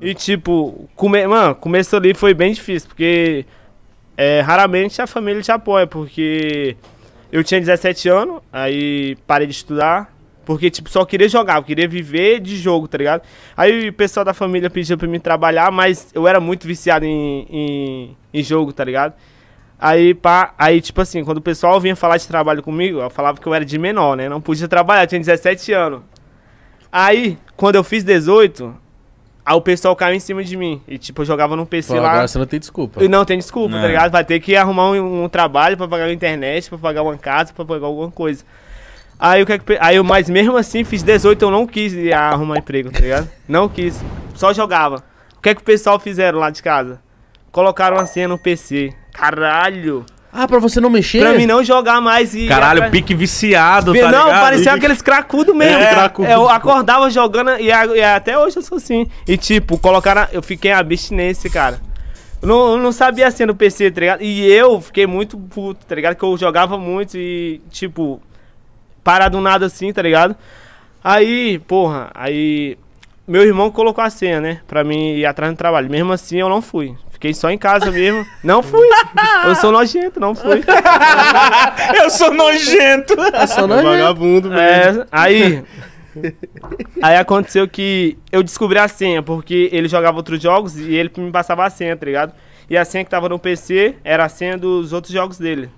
E tipo, come... mano, começo ali foi bem difícil, porque é, raramente a família te apoia, porque eu tinha 17 anos, aí parei de estudar, porque tipo, só queria jogar, eu queria viver de jogo, tá ligado? Aí o pessoal da família pediu pra mim trabalhar, mas eu era muito viciado em, em, em jogo, tá ligado? Aí, pá, aí, tipo assim, quando o pessoal vinha falar de trabalho comigo, eu falava que eu era de menor, né? Não podia trabalhar, tinha 17 anos. Aí, quando eu fiz 18, Aí o pessoal caiu em cima de mim. E, tipo, eu jogava num PC Pô, lá. Agora você não tem desculpa. E não tem desculpa, não. tá é. ligado? Vai ter que arrumar um, um, trabalho pra pagar a internet, pra pagar uma casa, pra pagar alguma coisa. Aí o que é Aí eu, mas mesmo assim, fiz 18, eu não quis arrumar emprego, tá ligado? Não quis. Só jogava. O que é que o pessoal fizeram lá de casa? Colocaram a senha no PC. Caralho! Ah, pra você não mexer? Pra mim não jogar mais e. Caralho, é pra... pique viciado, tá Não, ligado? parecia e... aqueles cracudos mesmo. É, é, cracudo. eu acordava jogando e, e, até hoje eu sou assim. E tipo, colocaram. Eu fiquei abstinência, cara. Não, não sabia assim no PC, tá ligado? E eu fiquei muito puto, tá ligado? Que eu jogava muito e, tipo, parar do nada assim, tá ligado? Aí, porra, aí. Meu irmão colocou a senha, né? Pra mim ir atrás do trabalho. Mesmo assim, eu não fui. Fiquei só em casa mesmo. Não fui. Eu sou nojento, não fui. eu sou nojento. Eu sou é nojento. vagabundo mesmo. É, aí. Aí aconteceu que eu descobri a senha, porque ele jogava outros jogos e ele me passava a senha, tá ligado? E a senha que tava no PC era a senha dos outros jogos dele.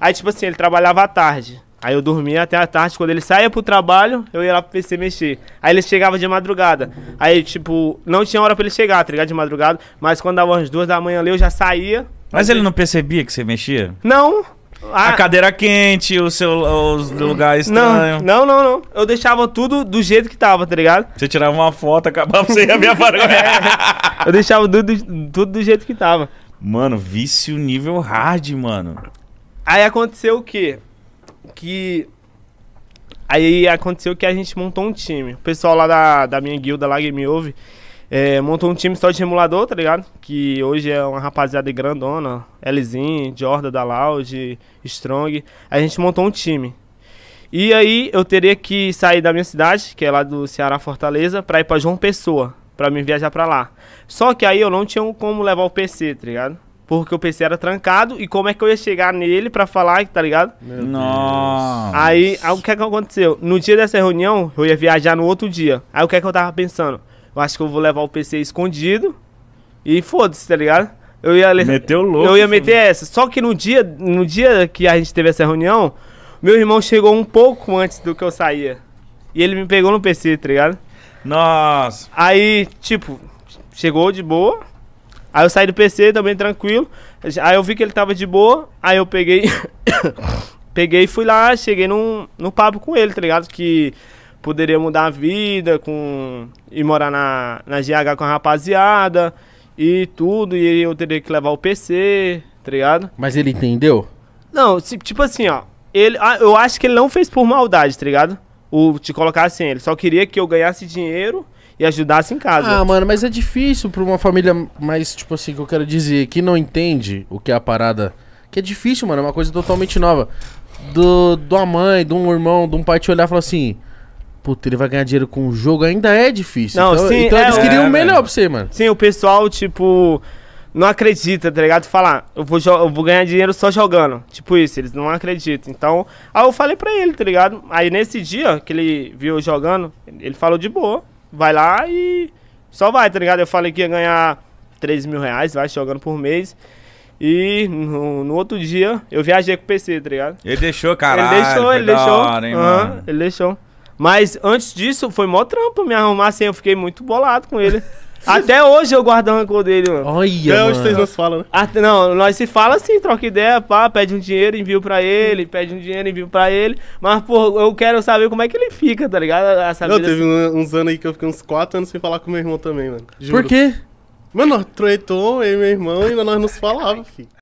Aí, tipo assim, ele trabalhava à tarde. Aí eu dormia até a tarde, quando ele saía pro trabalho, eu ia lá pro PC mexer. Aí ele chegava de madrugada. Aí, tipo, não tinha hora pra ele chegar, tá ligado? De madrugada. Mas quando dava umas duas da manhã ali, eu já saía. Mas ele não percebia que você mexia? Não. A, a ah, cadeira quente, o seu os lugar estranho. Não, não, não, não. Eu deixava tudo do jeito que tava, tá ligado? Você tirava uma foto, acabava, você ia ver a vergonha. é, eu deixava tudo, tudo do jeito que tava. Mano, vício nível hard, mano. Aí aconteceu o quê? que aí aconteceu que a gente montou um time. O pessoal lá da, da minha guilda, lá Game Over, é, montou um time só de emulador, tá ligado? Que hoje é uma rapaziada grandona, Elzinho Jordan da Lounge, Strong. A gente montou um time. E aí eu teria que sair da minha cidade, que é lá do Ceará Fortaleza, pra ir pra João Pessoa, pra me viajar pra lá. Só que aí eu não tinha como levar o PC, tá ligado? Porque o PC era trancado e como é que eu ia chegar nele pra falar, tá ligado? Meu Nossa. Aí, aí, o que é que aconteceu? No dia dessa reunião, eu ia viajar no outro dia. Aí o que é que eu tava pensando? Eu acho que eu vou levar o PC escondido e foda-se, tá ligado? Eu ia Meteu louco. Eu ia meter essa. Só que no dia, no dia que a gente teve essa reunião, meu irmão chegou um pouco antes do que eu saía. E ele me pegou no PC, tá ligado? Nossa. Aí, tipo, chegou de boa. Aí eu saí do PC também tranquilo. Aí eu vi que ele tava de boa. Aí eu peguei. peguei e fui lá, cheguei num, num papo com ele, tá ligado? Que poderia mudar a vida, com. e morar na, na GH com a rapaziada e tudo. E eu teria que levar o PC, tá ligado? Mas ele entendeu? Não, tipo assim, ó. Ele, ah, eu acho que ele não fez por maldade, tá ligado? O, te colocar assim, ele só queria que eu ganhasse dinheiro e ajudasse em casa. Ah, mano, mas é difícil pra uma família mais, tipo assim, que eu quero dizer, que não entende o que é a parada. Que é difícil, mano, é uma coisa totalmente nova. Do, de uma mãe, de um irmão, de um pai te olhar e falar assim. Puta, ele vai ganhar dinheiro com o jogo, ainda é difícil. Não, então, sim, então é, eles queriam é, o melhor mano. É. pra você, mano. Sim, o pessoal, tipo, não acredita, tá ligado? Falar, eu vou, eu vou ganhar dinheiro só jogando. Tipo isso, eles não acreditam. Então, aí eu falei pra ele, tá ligado? Aí nesse dia que ele viu jogando, ele falou de boa vai lá e só vai, tá ligado? Eu falei que ia ganhar 3 mil reais, vai, jogando por mês. E no, no, outro dia eu viajei com o PC, tá ligado? Ele deixou, caralho. Ele deixou, ele deixou. Hora, hein, uhum, ele deixou. Mas antes disso, foi mó trampo me arrumar assim, eu fiquei muito bolado com ele. Até hoje eu guardo rancor dele, mano. Olha, Até hoje vocês não se falam, né? Até, não, nós se fala assim, troca ideia, pá, pede um dinheiro, envio pra ele, pede um dinheiro, envio pra ele. Mas, pô, eu quero saber como é que ele fica, tá ligado? Essa eu teve assim. uns anos aí que eu fiquei uns 4 anos sem falar com meu irmão também, mano. Juro. Por quê? Mano, nós troitou, eu e meu irmão, e nós se falávamos, filho.